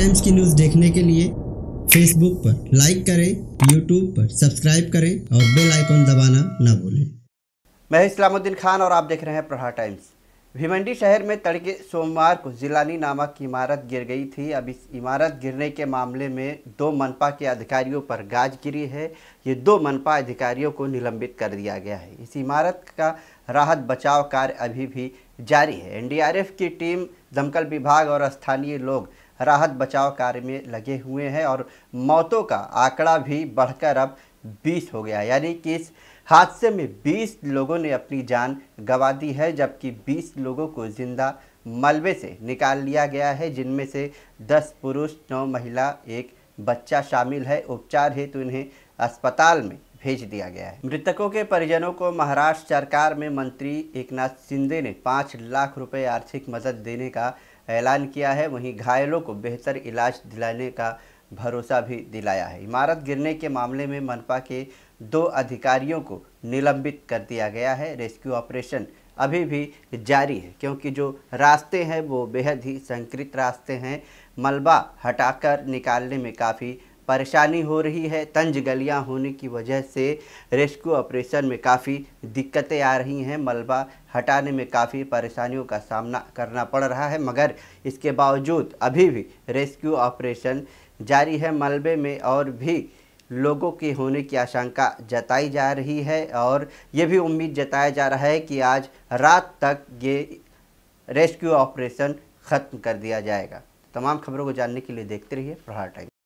times की news देखने के लिए फेसबुक पर लाइक करें यूट्यूब पर सब्सक्राइब करें और बेल आइकॉन दबाना ना भूलें मैं इस्लामुद्दीन खान और आप देख रहे हैं प्रहार टाइम्स भिवंडी शहर में तड़के सोमवार को जिलानी नामक इमारत गिर गई थी अब इस इमारत गिरने के मामले में दो मनपा के अधिकारियों पर गाज गिरी है ये दो मनपा अधिकारियों को निलंबित कर दिया गया है इस इमारत का राहत बचाव कार्य अभी भी जारी है एनडीआरएफ की टीम दमकल विभाग और स्थानीय लोग राहत बचाव कार्य में लगे हुए हैं और मौतों का आंकड़ा भी बढ़कर अब 20 हो गया यानी कि इस हादसे में 20 लोगों ने अपनी जान गंवा दी है जबकि 20 लोगों को जिंदा मलबे से निकाल लिया गया है जिनमें से 10 पुरुष 9 महिला एक बच्चा शामिल है उपचार हेतु तो इन्हें अस्पताल में भेज दिया गया है मृतकों के परिजनों को महाराष्ट्र सरकार में मंत्री एकनाथ शिंदे ने पाँच लाख रुपए आर्थिक मदद देने का ऐलान किया है वहीं घायलों को बेहतर इलाज दिलाने का भरोसा भी दिलाया है इमारत गिरने के मामले में मनपा के दो अधिकारियों को निलंबित कर दिया गया है रेस्क्यू ऑपरेशन अभी भी जारी है क्योंकि जो रास्ते हैं वो बेहद ही संकृत रास्ते हैं मलबा हटाकर निकालने में काफ़ी परेशानी हो रही है तंज गलियां होने की वजह से रेस्क्यू ऑपरेशन में काफ़ी दिक्कतें आ रही हैं मलबा हटाने में काफ़ी परेशानियों का सामना करना पड़ रहा है मगर इसके बावजूद अभी भी रेस्क्यू ऑपरेशन जारी है मलबे में और भी लोगों के होने की आशंका जताई जा रही है और ये भी उम्मीद जताया जा रहा है कि आज रात तक ये रेस्क्यू ऑपरेशन ख़त्म कर दिया जाएगा तमाम खबरों को जानने के लिए देखते रहिए प्रहार टाइम